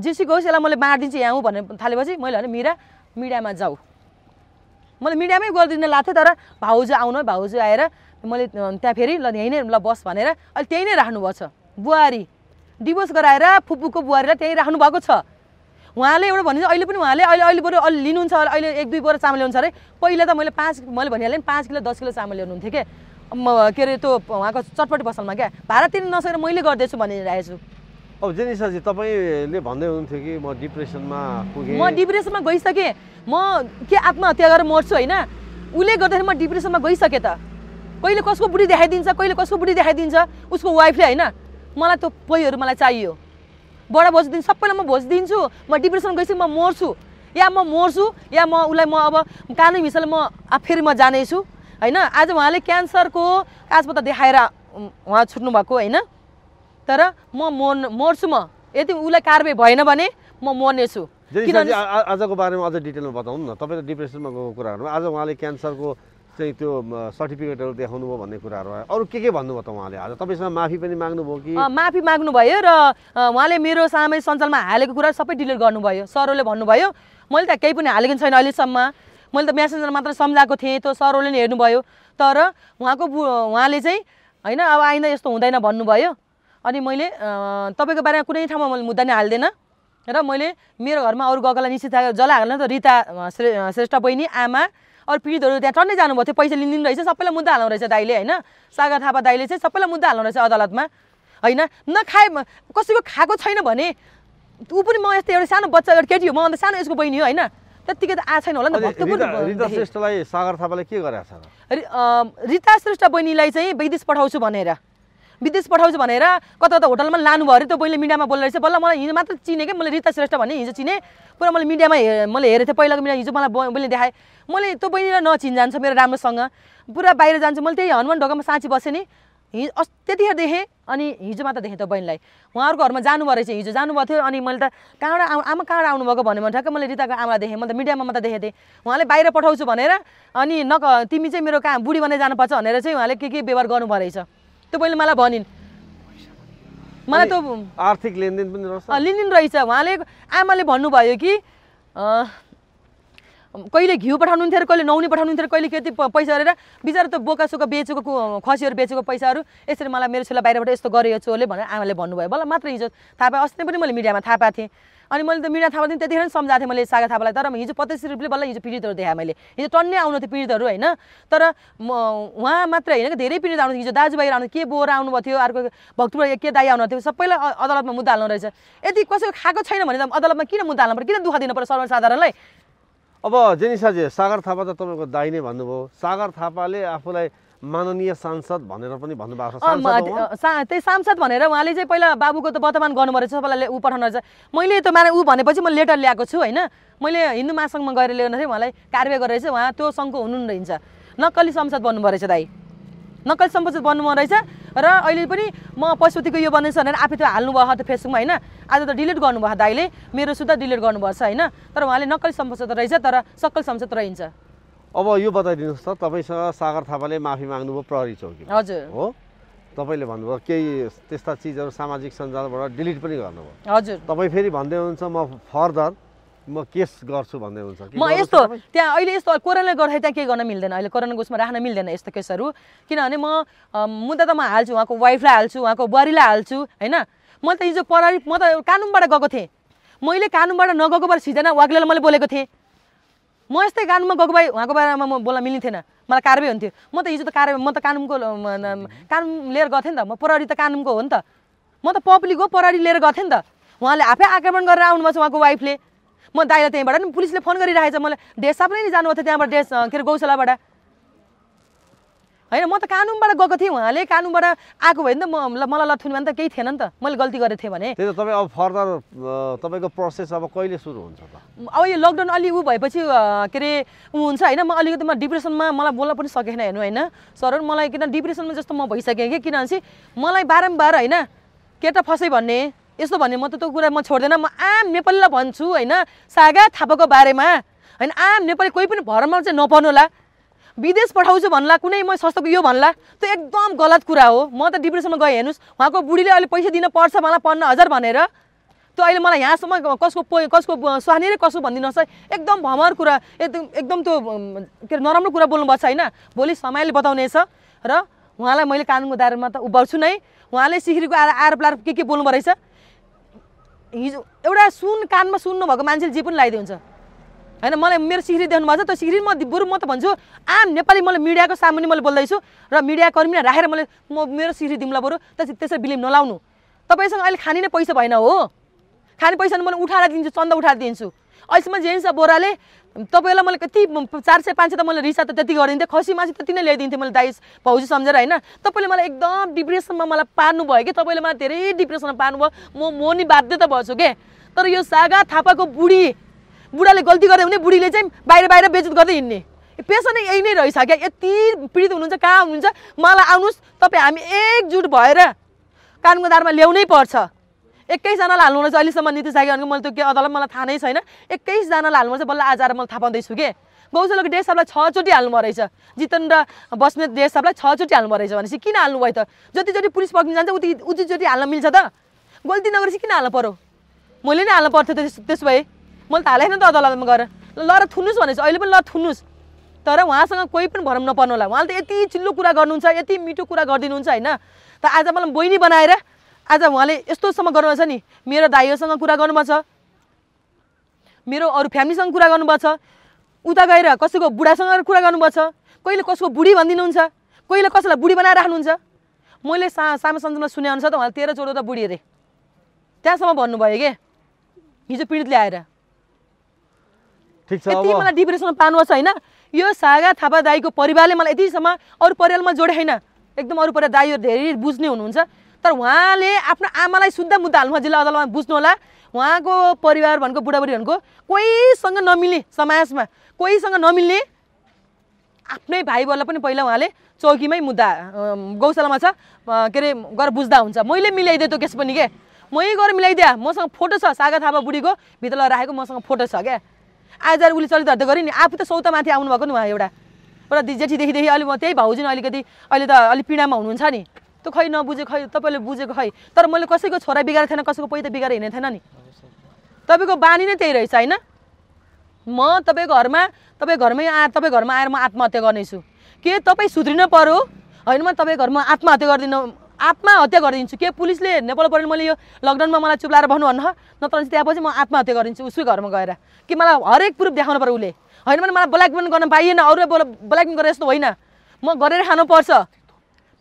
[SPEAKER 2] जेसीको होस् यसलाई मैले बाँडिदिन्छु यहाँ हो थालेपछि मैले भने मिरा मिडियामा जाऊ मैले मिडियामै गरिदिन लाग्थेँ तर भाउजू आउन भाउजू आएर मैले त्यहाँ फेरि ल यहीँ नै ल बस भनेर अहिले त्यहीँ नै राख्नुभएको छ बुहारी डिभोर्स गराएर फुपूको बुहारीलाई त्यहीँ राख्नुभएको छ उहाँले एउटा भनिन्छ अहिले पनि उहाँले अहिले अहिले बरु अलि लिनुहुन्छ अहिले एक दुई बोरा चामल ल्याउनुहुन्छ अरे पहिला त मैले पाँच मैले भनिहालेँ नि पाँच किलो दस किलो चामल ल्याउनुहुन्थेँ के अरे त्यो उहाँको चटपटी पसलमा क्या भाडा तिर्न नसकेर मैले गर्दैछु भनिरहेको छु
[SPEAKER 1] अब जेनिसाजी तपाईँले भन्दै हुनुहुन्थ्यो कि म डिप्रेसनमा पुगेँ म
[SPEAKER 2] डिप्रेसनमा गइसकेँ म के आत्महत्या गरेर मर्छु होइन उसले गर्दाखेरि म डिप्रेसनमा गइसकेँ त कहिले कसको बुढी देखाइदिन्छ कहिले कसको बुढी देखाइदिन्छ उसको वाइफले होइन मलाई त्यो पोइहरू मलाई चाहियो बडा भोज दिन्छु सबैलाई म भोज दिन्छु म डिप्रेसन गइसकेँ म मर्छु या म मर्छु या म उसलाई म अब कानै भिसाले म फेरि म जानेछु होइन आज उहाँले क्यान्सरको काजपत्र देखाएर उहाँ छुट्नु भएको होइन तर म मोर् मर्छु म यदि उसलाई कारवाही भएन भने म मर्नेछु किनभने
[SPEAKER 1] आजको बारेमा अझ डिटेलमा बताउनु न तपाईँ त डिप्रेसनमा गएको कुराहरूमा आज उहाँले क्यान्सरको चाहिँ त्यो सर्टिफिकेटहरू देखाउनु भयो भन्ने कुराहरू अरू के के भन्नुभयो त उहाँले आज तपाईँसँग माफी पनि माग्नुभयो कि
[SPEAKER 2] माफी माग्नुभयो र उहाँले मेरो सामाजिक सञ्जालमा हालेको कुरा सबै डिलिट गर्नुभयो सरहरूले भन्नुभयो मैले त केही पनि हालेको छैन अहिलेसम्म मैले त म्यासेन्जर मात्र सम्झाएको थिएँ त्यो सरहरूले नि हेर्नुभयो तर उहाँको उहाँले चाहिँ होइन अब आइन्दा यस्तो हुँदैन भन्नुभयो अनि मैले तपाईँको बारेमा कुनै ठाउँमा मैले मुद्दा नै हाल्दैन र मैले मेरो घरमा अरू गगलाई निश्चित थाहा जसलाई हाल्न त रिता श्रेष्ठ बहिनी आमा अरू पीडितहरू त्यहाँ टन्नै जानुभएको थियो पैसा लिँदिनु रहेछ सबैलाई मुद्दा हाल्नु रहेछ दाइले होइन सागर थापा दाइले चाहिँ सबैलाई मुद्दा हाल्नु रहेछ अदालतमा होइन नखाए कसैको खाएको छैन भने ऊ पनि म यस्तो एउटा सानो बच्चा एउटा केटी हो म अन्त सानो यसको बहिनी हो होइन त्यत्तिकै त आएको छैन होला नि रिता
[SPEAKER 1] श्रेष्ठलाई सागर के गरेको छ
[SPEAKER 2] रिता श्रेष्ठ बहिनीलाई चाहिँ विदेश पठाउँछु भनेर विदेश पठाउँछु भनेर कता कता होटलमा लानुभयो अरे त्यो पहिले मिडियामा बोलेर रहेछ बल्ल मलाई हिजो मात्र चिने कि मैले रिता श्रेष्ठ भन्ने हिजो चिने पुरा मैले मिडियामा हे मैले हेरेको थिएँ पहिलाको मिडिया हिजो मलाई बहिले देखाएँ मैले त्यो बहिनीलाई नचिन जान्छु मेरो राम्रोसँग पुरा बाहिर जान्छु मैले त्यही हनुमान ढोकामा साँची बसेँ नि हिजो अस् त्यतिखेर देखेँ अनि हिजो मात्र देखेँ त बहिनीलाई उहाँहरूको घरमा जानुभयो रहेछ हिजो जानुभएको थियो अनि मैले त कहाँबाट आउ आमा कहाँबाट आउनुभएको भने भने ठ्याक्कै मैले रिताको आमालाई देखेँ मैले त मिडियामा मात्र देखेको थिएँ उहाँले बाहिर पठाउँछु भनेर अनि नक तिमी चाहिँ मेरो कहाँ बुढी बनाइ जानुपर्छ भनेर चाहिँ उहाँले के के व्यवहार गर्नुभयो रहेछ त्यो बहिनीले मलाई भनिन्
[SPEAKER 1] मलाई त आर्थिक लेनदेन पनि रहेछ
[SPEAKER 2] लेनदेन रहेछ उहाँले आमाले भन्नुभयो कि कहिले घिउ पठाउनु पठाउनुहुन्थ्यो कहिले नौनी पठाउनु पठाउनुहुन्थ्यो कहिले खेती पैसा गरेर बिचरा त बोकासोका बेचेको खसीहरू बेचेको पैसाहरू यसरी मलाई मेरो छोरा बाहिरबाट यस्तो गरेको चोरले भनेर आमाले भन्नुभयो बल्ल मात्र हिजो थाहा पाएँ अस्ति पनि मैले मिडियामा थाहा पाएको थिएँ अनि मैले त मिना थापा त्यतिखेर सम्झाएको थिएँ मैले सागा थापालाई तर हिजो पच्चिस रुपियाँले बल्ल हिजो पीडितहरू देखाएँ मैले हिजो टन्ने आउनु थियो पीडितहरू होइन तर उहाँ मात्र होइन कि धेरै पीडित आउनु थियो हिजो दाजुभाइ आउनु के बोरा आउनुभएको थियो अर्को भक्तपुर के दाई आउनु थियो सबैलाई अदालतमा मुद्दा हाल्नु रहेछ यदि कसैको खाएको छैन भने त अदालतमा किन मुद्दा हाल्नु पर्यो किन दुःख दिनु पर्यो सर्वसाधारणलाई
[SPEAKER 1] अब जेनिसाजी सागर थापा त तपाईँको दाइ नै भन्नुभयो सागर थापाले आफूलाई माननीय सांसद भनेर पनि भन्नुभएको छ
[SPEAKER 2] त्यही सांसद भनेर उहाँले चाहिँ पहिला बाबुको त वर्तमान गर्नुभयो सबैलाई तपाईँलाई ऊ पठाउनु रहेछ मैले त माने ऊ भनेपछि म लेटर ल्याएको छु होइन मैले हिन्दू महासङ्घमा गएर ल्याउन थिएँ उहाँलाई कार्य गरेर चाहिँ उहाँ त्यो सङ्घको हुनु रहन्छ नक्कली सांसद बन्नुभयो रहेछ दाई नक्कली सांसद बन्नुभयो रहेछ र अहिले पनि म पशुपतिको यो बनाइन्छ भनेर आफै त्यो हाल्नुभयो त फेसबुकमा होइन आज त डिलिट गर्नुभयो दाइले मेरो सुधा डिलिट छ होइन तर उहाँले नक्कल संसद रहेछ तर सक्कल संसद रहन्छ
[SPEAKER 1] अब यो बताइदिनुहोस् त तपाईँसँग सागर थापाले माफी माग्नुभयो प्रहरी चौकी हजुर हो तपाईँले भन्नुभयो केही त्यस्ता चिजहरू सामाजिक सञ्जालबाट डिलिट पनि गर्नुभयो हजुर तपाईँ फेरि भन्दै हुनुहुन्छ म फर्दर म केस गर्छु भन्दै हुन्छ म यस्तो
[SPEAKER 2] त्यहाँ अहिले यस्तो कोरोनाले गर्दाखेरि त्यहाँ केही गर्न मिल्दैन अहिले कोरोनाको उसमा राख्न मिल्दैन यस्तो केसहरू किनभने म मुद्दा त म हाल्छु उहाँको वाइफलाई हाल्छु उहाँको बुहारीलाई हाल्छु होइन म त हिजो परारी म त कानुनबाट गएको थिएँ मैले कानुनबाट नगएको भएर सिजना वाग्ले मैले बोलेको थिएँ म यस्तै कानुनमा गएको भए उहाँको बारेमा म बोल्न मिल्ने थिएन मलाई कारवाही हुन्थ्यो म त हिजो त कारवाही म त कानुनको कानुन लिएर गएको थिएँ नि त म प्रहरी त कानुनको हो नि त म त पब्लिक हो प्रहरी लिएर गएको थिएँ नि त उहाँले आफै आक्रमण गरेर आउनुभएको छ उहाँको वाइफले म दाइलाई त्यहीँबाट नि पुलिसले फोन गरिरहेछ मलाई डेसा पनि नि जानुभएको थियो त्यहाँबाट डेस के अरे गौशालाबाट होइन म त कानुनबाट गएको थिएँ उहाँले कानुनबाट आएको भयो नि त म मलाई लथुन भने त केही थिएन नि त मैले गल्ती गरेको थिएँ भने
[SPEAKER 1] त्यही त तपाईँ अब फर्दर तपाईँको प्रोसेस अब कहिले सुरु हुन्छ त
[SPEAKER 2] अब यो लकडाउन अलि ऊ भएपछि के अरे ऊ हुन्छ होइन म अलिकति म डिप्रेसनमा मलाई बोल्न पनि सकेन हेर्नु होइन सर मलाई किन डिप्रेसनमा जस्तो म भइसकेँ कि किनभने मलाई बारम्बार होइन केटा फसेँ भन्ने यस्तो भन्ने म त त्यो कुरा म छोड्दैन म आम नेपालीलाई भन्छु होइन सागा थापाको बारेमा होइन आम नेपाली कोही पनि भरमा चाहिँ नपढ्नुहोला विदेश पठाउँछु भन्ला कुनै म सस्तोको यो भन्ला त्यो एकदम गलत कुरा हो म त डिप्रेसनमा गएँ हेर्नुहोस् उहाँको बुढीले अहिले पैसा दिन पर्छ मलाई पन्ध्र हजार भनेर त्यो अहिले मलाई यहाँसम्म कसको पो कसको स्वाहानी र कसको भनिदिनुहोस् है एकदम भमर कुरा एकदम एकदम त्यो के अरे नराम्रो कुरा बोल्नुपर्छ होइन भोलि समयले बताउनेछ र उहाँलाई मैले कानुनको दायरामा त उभाउँछु नै उहाँले सिखरीको आएर आरोप लाएर के के बोल्नु रहेछ हिजो एउटा सुन कानमा सुन्नु भएको मान्छेले जे पनि लगाइदिन्छ होइन मलाई मेरो सिक्री भएको छ त्यो सिक्री म बरु म त भन्छु आम नेपाली मैले मिडियाको सामुन्ने मैले बोल्दैछु र मिडिया कर्मीलाई राखेर मैले म मेरो सिक्री दिउँला बरु त्यस त्यसरी बिलिम नलाउनु तपाईँसँग अहिले खाने नै पैसा भएन हो खाने पैसा मैले उठाएर दिन्छु चन्दा उठाएर दिन्छु अहिलेसम्म जेन्स बोराले तपाईँलाई मैले कति चार सय पाँच सय त मैले रिसा त त्यति गरिदिन्थेँ खसी मासी त्यति नै ल्याइदिन्थेँ मैले दाइस भौजी सम्झेर होइन तपाईँले मलाई एकदम डिप्रेसनमा मलाई भयो कि तपाईँले मलाई धेरै डिप्रेसनमा पार्नुभयो म म नि त भएछु के तर यो सागा थापाको बुढी बुढाले गल्ती गर्यो भने बुढीले चाहिँ बाहिर बाहिर बेचत गर्दै हिँड्ने पेसा नै यही नै रहेछ क्या यति पीडित हुनुहुन्छ कहाँ हुनुहुन्छ मलाई आउनुहोस् तपाईँ हामी एकजुट भएर कानुनको दारमा ल्याउनै पर्छ एक्काइसजनालाई रहेछ अहिलेसम्म नीति भनेको मैले त्यो के अदालत मलाई थाहा नै छैन एक्काइसजनालाई हाल्नुपर्छ बल्ल आज आएर मैले थाहा पाउँदैछु कि बहुजनको देश साहबलाई छचोटि हाल्नुभयो रहेछ जितेन्द्र बस्नेत देश साहबलाई छचोटि हाल्नु रहेछ भनेपछि किन भयो त जति जति पुलिस पक्रिनु जान्छ उति उतिचोटि हाल्न मिल्छ त गल्ती नगरेपछि किन हाल्नु पऱ्यो मैले नै हाल्नु पर्थ्यो त्यस त्यस भए मैले त हालेन त अदालतमा गएर ल र थुन्नुहोस् भनेपछि अहिले पनि ल थुन्नुहोस् तर उहाँसँग कोही पनि भरम नपर्नु होला उहाँले त यति चिल्लो कुरा गर्नुहुन्छ यति मिठो कुरा गरिदिनुहुन्छ होइन त आज मलाई बहिनी बनाएर आज उहाँले यस्तोसम्म गर्नुभएको छ नि मेरो दाइहरूसँग कुरा गर्नुभएको छ मेरो अरू फ्यामिलीसँग कुरा गर्नुपर्छ उता गएर कसैको बुढासँग कुरा गर्नुपर्छ कहिले कसैको बुढी भनिदिनुहुन्छ कहिले कसैलाई बुढी बनाएर राख्नुहुन्छ मैले सा सामा सुने अनुसार त उहाँले तेह्र त बुढी अरे त्यहाँसम्म भन्नुभयो कि हिजो पीडितले आएर
[SPEAKER 1] यति मलाई
[SPEAKER 2] डिप्रेसनमा पार्नु छ होइन यो सागा थापा दाईको परिवारले मलाई यतिसम्म अरू परिवारमा जोडे होइन एकदम अरू परिवार दाईहरू धेरै बुझ्ने हुनुहुन्छ तर उहाँले आफ्नो आमालाई शुद्ध मुद्दा हाल्नु जिल्ला अदालतमा बुझ्नु होला उहाँको परिवार भनेको बुढाबुढी भनेको कोहीसँग नमिल्ने समाजमा कोहीसँग नमिल्ने आफ्नै भाइबहरूलाई पनि पहिला उहाँले चौकीमै मुद्दा गौशालामा छ के अरे गएर बुझ्दा हुन्छ मैले मिलाइदिएँ त्यो केस पनि के मै गएर मिलाइदिए मसँग फोटो छ सागर थापा बुढीको भित्र राखेको मसँग फोटो छ क्या आज उसले चलित हत्या गऱ्यो नि आफू त सौतामाथि आउनुभएको नि उहाँ एउटा र जेठीदेखिदेखि अलि म त्यही भाउजू अलिकति अहिले त अलिक पीडामा हुनुहुन्छ नि त खै नबुझेको खै तपाईँले बुझेको खै तर मैले कसैको छोरा बिगारेको थिएन कसैको पैसा बिगाएर हिँडेको थिएन नि तपाईँको बानी नै त्यही रहेछ होइन म तपाईँ घरमा तपाईँ घरमै आएर तपाईँ घरमा आएर म आत्महत्या गर्नेछु के तपाईँ सुध्रिन पऱ्यो होइन म तपाईँ घरमा आत्महत्या गरिदिनु आत्महत्या गरिदिन्छु के पुलिसले नेपाल भने मैले यो लकडाउनमा मलाई चुप्लाएर भन्नुभन्न नत्र चाहिँ त्यहाँपछि म आत्महत्या गरिदिन्छु उसकै घरमा गएर कि मलाई हरेक प्रुफ देखाउनु पऱ्यो उसले होइन भने मलाई ब्ल्याकमेल गर्न पाइएन अरूले ब्ल्याकमेल गरेर यस्तो होइन म गरेर खानुपर्छ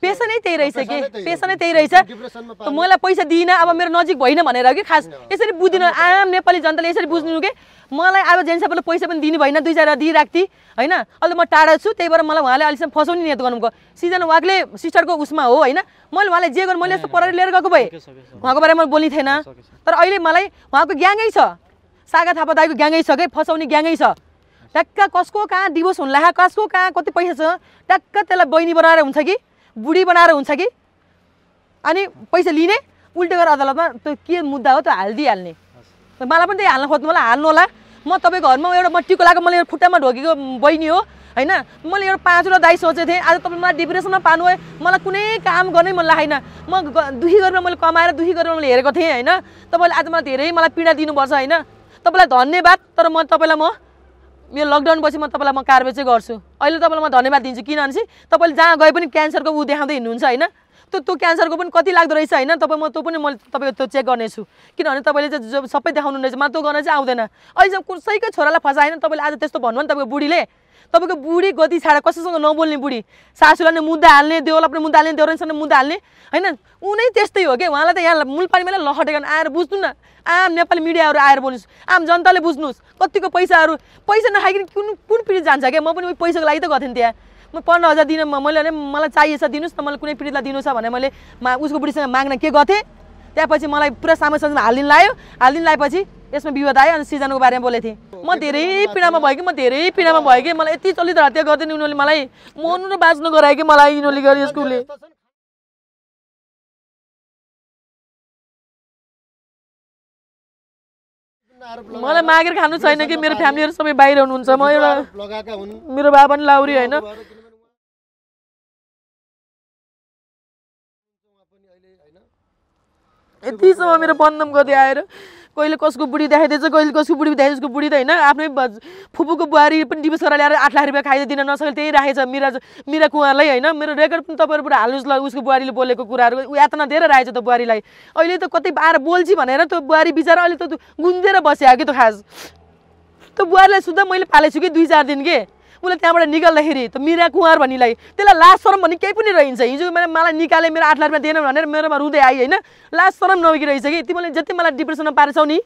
[SPEAKER 2] पेसा नै त्यही रहेछ कि पेसा नै त्यही रहेछ मलाई पैसा दिइनँ अब मेरो नजिक भएन भनेर कि खास यसरी बुझ्दिनँ आम नेपाली जनताले यसरी बुझ्नु कि मलाई अब जेन्स पैसा पनि दिनु भएन दुई चार दिइरहेको थिएँ होइन अहिले म टाढा छु त्यही भएर मलाई उहाँले अहिलेसम्म फसाउने नियत गर्नुभयो सिजन वाकले सिस्टरको उसमा हो होइन मैले उहाँले जे गर्नु मैले यस्तो परेर लिएर गएको भए उहाँको बारेमा मैले बोल्ने थिएन तर अहिले मलाई उहाँको ग्याङै छ सागा थापा दाईको ग्याङै छ कि फसाउने ग्याङै छ ट्याक्क कसको कहाँ डिभोर्स हुन्ला कसको कहाँ कति पैसा छ ट्याक्क त्यसलाई बहिनी बनाएर हुन्छ कि बुढी बनाएर हुन्छ कि अनि पैसा लिने उल्टो गरेर अदालतमा त्यो के मुद्दा हो त्यो हालिदिइहाल्ने मलाई पनि त्यही हाल्न खोज्नु होला हाल्नु होला म तपाईँ घरमा एउटा म टिको लगाएको मैले एउटा खुट्टामा ढोकेको बहिनी हो होइन मैले एउटा पाँचवटा दाई सोचेको थिएँ आज तपाईँ मलाई डिप्रेसनमा पार्नुभयो मलाई कुनै काम गर्नै मन लागेन म दुखी गरेर मैले कमाएर दुखी गरेर मैले हेरेको थिएँ होइन तपाईँले आज मलाई धेरै मलाई पीडा दिनुपर्छ होइन तपाईँलाई धन्यवाद तर म तपाईँलाई म यो लकडाउनपछि म तपाईँलाई म कारवाही चाहिँ गर्छु अहिले तपाईँलाई म धन्यवाद दिन्छु किनभने तपाईँले जहाँ गए पनि क्यान्सरको ऊ देखाउँदै हिँड्नुहुन्छ होइन त्यो त्यो क्यान्सरको पनि कति लाग्दो रहेछ होइन तपाईँ म त्यो पनि मैले तपाईँको त्यो चेक गर्नेछु किनभने तपाईँले चाहिँ सबै देखाउनु रहेछ म त्यो गर्न चाहिँ आउँदैन अहिले चाहिँ कसैकै छोरालाई फसाएन तपाईँले आज त्यस्तो भन्नु नि तपाईँको बुढीले तपाईँको बुढी गति छाडा कसैसँग नबोल्ने बुढी सासूलाई नै मुद्दा हाल्ने देउलाई पनि मुद्दा हाल्ने देउरानीसँग मुद्दा हाल्ने होइन उनी त्यस्तै हो क्या उहाँलाई त यहाँ मुलपानीमा नै लहटेको आएर बुझ्नु न आम नेपाली मिडियाहरू आएर बोल्नुहोस् आम जनताले बुझ्नुहोस् कतिको पैसाहरू पैसा नखाइकन कुन कुन पिँढी जान्छ क्या म पनि पैसाको लागि त गएको थिएँ त्यहाँ म पन्ध्र हजार दिन मैले मलाई चाहिएछ दिनुहोस् न मलाई कुनै पिँढीलाई दिनु छ भने मैले मा उसको बुढीसँग माग्न के गर्थेँ त्यहाँपछि मलाई पुरा सामु समाजमा हालिदिनु लायो हालिदिनु लाएपछि यसमा विवाद आयो अनि सिजनको बारेमा बोलेको थिएँ म धेरै पीडामा भयो कि म धेरै पीडामा भयो कि मलाई यति चलित हत्या गरिदिनु उनीहरूले मलाई मर्नु र बाँच्नु गरायो कि मलाई यिनीहरूले गरे स्कुलले मलाई मागेर खानु छैन कि मेरो फ्यामिलीहरू सबै बाहिर हुनुहुन्छ म एउटा मेरो बाबा पनि लाउरी होइन यतिसम्म मेरो बन्दम गर्दै आएर कहिले कसको बुढी देखाइदिएछ कहिले कसको बुढी देखाइदिन्छ उसको बुढी त होइन आफ्नै फुपूको बुहारी पनि डिबेस गरेर ल्याएर आठ लाख रुपियाँ नसक्यो त्यही राखेको राखेछ मिरा मिरा कुवालाई होइन मेरो रेकर्ड पनि तपाईँहरूबाट हाल्नुहोस् ल उसको बुहारीले बोलेको कुराहरू यातना दिएर राखेछ त बुहारीलाई अहिले त कतै आएर बोल्छी भनेर त्यो बुहारी बिचरा अहिले त गुन्जेर बस्यो कि त खास त्यो बुहारीलाई सुधा मैले छु कि दुई चार दिन के उसले त्यहाँबाट निकाल्दाखेरि त मिरा कुवार भन्नेलाई त्यसलाई लास्ट शरम भन्ने केही पनि रहन्छ हिजो मैले मलाई निकाले मेरो आठ लाख रुपियाँ दिएन भनेर मेरोमा रुँदै आएँ होइन लास्ट शरम नभएकी रहेछ कि तिमीले जति मलाई डिप्रेसनमा पारेछौ नि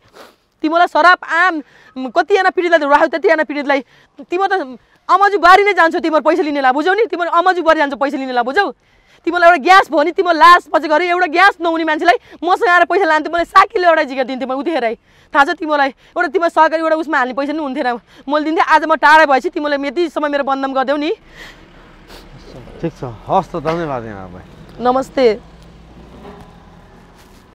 [SPEAKER 2] तिमीलाई सराब आम कतिजना पीडितलाई राख्यो त्यतिजना पीडितलाई तिमी त अमजु बारी नै जान्छौ तिमीहरू पैसा लिनेलाई बुझौ नि तिमीहरू अमजु बारी जान्छौ पैसा लिनेलाई बुझौ तिमीलाई एउटा ग्यास भयो नि तिम्रो लास्ट पछि गरेँ एउटा ग्यास नहुने मान्छेलाई मसँग आएर पैसा लान्थ्यो मलाई साकिलो एउटा जिगा दिन्थेँ म उधेरै थाहा छ तिमीलाई एउटा तिमीलाई सरकारी एउटा उसमा हाल्ने पैसा नि हुन्थेन मैले दिन्थेँ आज म टाढा भएपछि तिमीलाई यति समय मेरो बन्दम गरिदेऊ नि
[SPEAKER 1] ठिक छ हस् त धन्यवाद
[SPEAKER 2] नमस्ते